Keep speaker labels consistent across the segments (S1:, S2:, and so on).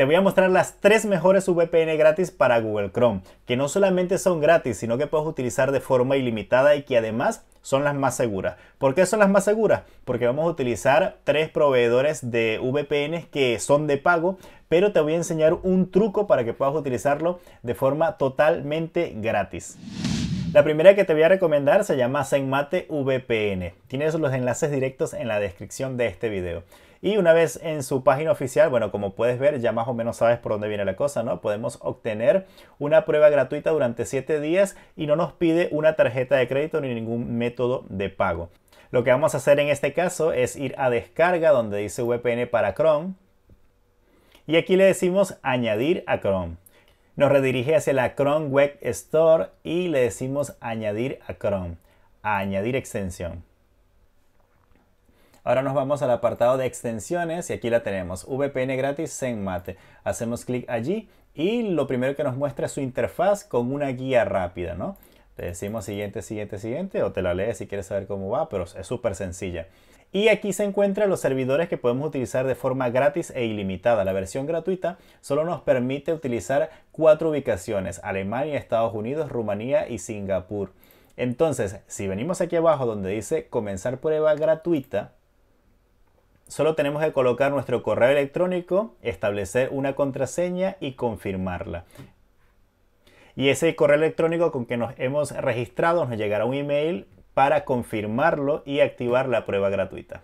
S1: Te voy a mostrar las tres mejores VPN gratis para Google Chrome, que no solamente son gratis, sino que puedes utilizar de forma ilimitada y que además son las más seguras. ¿Por qué son las más seguras? Porque vamos a utilizar tres proveedores de VPN que son de pago, pero te voy a enseñar un truco para que puedas utilizarlo de forma totalmente gratis. La primera que te voy a recomendar se llama ZenMate VPN. Tienes los enlaces directos en la descripción de este video. Y una vez en su página oficial, bueno, como puedes ver, ya más o menos sabes por dónde viene la cosa, ¿no? Podemos obtener una prueba gratuita durante 7 días y no nos pide una tarjeta de crédito ni ningún método de pago. Lo que vamos a hacer en este caso es ir a descarga donde dice VPN para Chrome y aquí le decimos añadir a Chrome. Nos redirige hacia la Chrome Web Store y le decimos añadir a Chrome, añadir extensión. Ahora nos vamos al apartado de extensiones y aquí la tenemos, VPN gratis mate Hacemos clic allí y lo primero que nos muestra es su interfaz con una guía rápida, ¿no? Te decimos siguiente, siguiente, siguiente o te la lees si quieres saber cómo va, pero es súper sencilla. Y aquí se encuentran los servidores que podemos utilizar de forma gratis e ilimitada. La versión gratuita solo nos permite utilizar cuatro ubicaciones, Alemania, Estados Unidos, Rumanía y Singapur. Entonces, si venimos aquí abajo donde dice comenzar prueba gratuita, solo tenemos que colocar nuestro correo electrónico, establecer una contraseña y confirmarla. Y ese correo electrónico con que nos hemos registrado nos llegará un email para confirmarlo y activar la prueba gratuita.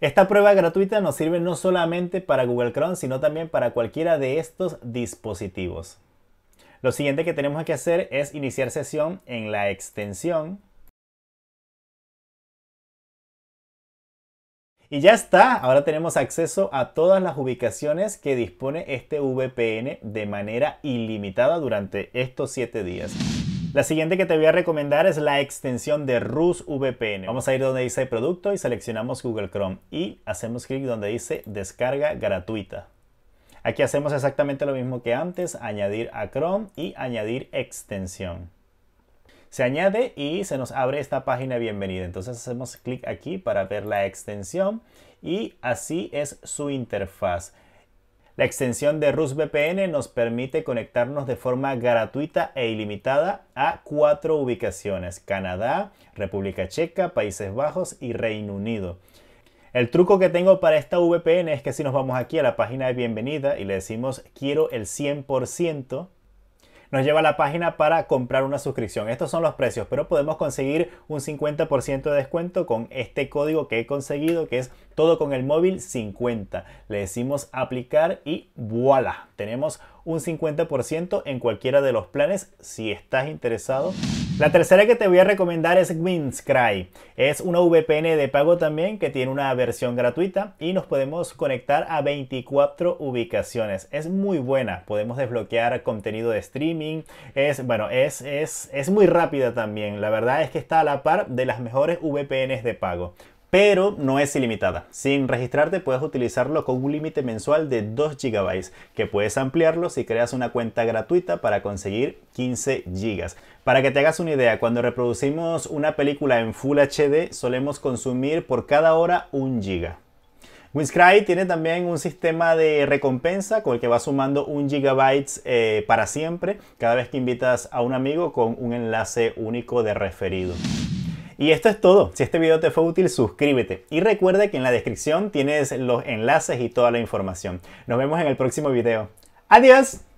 S1: Esta prueba gratuita nos sirve no solamente para Google Chrome, sino también para cualquiera de estos dispositivos. Lo siguiente que tenemos que hacer es iniciar sesión en la extensión Y ya está, ahora tenemos acceso a todas las ubicaciones que dispone este VPN de manera ilimitada durante estos 7 días. La siguiente que te voy a recomendar es la extensión de Rus VPN. Vamos a ir donde dice producto y seleccionamos Google Chrome y hacemos clic donde dice descarga gratuita. Aquí hacemos exactamente lo mismo que antes, añadir a Chrome y añadir extensión se añade y se nos abre esta página de bienvenida. Entonces hacemos clic aquí para ver la extensión y así es su interfaz. La extensión de Rus VPN nos permite conectarnos de forma gratuita e ilimitada a cuatro ubicaciones, Canadá, República Checa, Países Bajos y Reino Unido. El truco que tengo para esta VPN es que si nos vamos aquí a la página de bienvenida y le decimos quiero el 100%, nos lleva a la página para comprar una suscripción. Estos son los precios, pero podemos conseguir un 50% de descuento con este código que he conseguido, que es todo con el móvil 50. Le decimos aplicar y voilà, tenemos un 50% en cualquiera de los planes si estás interesado la tercera que te voy a recomendar es Winscry, Es una VPN de pago también que tiene una versión gratuita y nos podemos conectar a 24 ubicaciones. Es muy buena, podemos desbloquear contenido de streaming. Es bueno, es, es, es muy rápida también. La verdad es que está a la par de las mejores VPNs de pago pero no es ilimitada. Sin registrarte puedes utilizarlo con un límite mensual de 2 GB, que puedes ampliarlo si creas una cuenta gratuita para conseguir 15 GB. Para que te hagas una idea, cuando reproducimos una película en Full HD solemos consumir por cada hora 1 GB. WinScry tiene también un sistema de recompensa con el que vas sumando un gigabyte eh, para siempre cada vez que invitas a un amigo con un enlace único de referido. Y esto es todo. Si este video te fue útil, suscríbete. Y recuerda que en la descripción tienes los enlaces y toda la información. Nos vemos en el próximo video. ¡Adiós!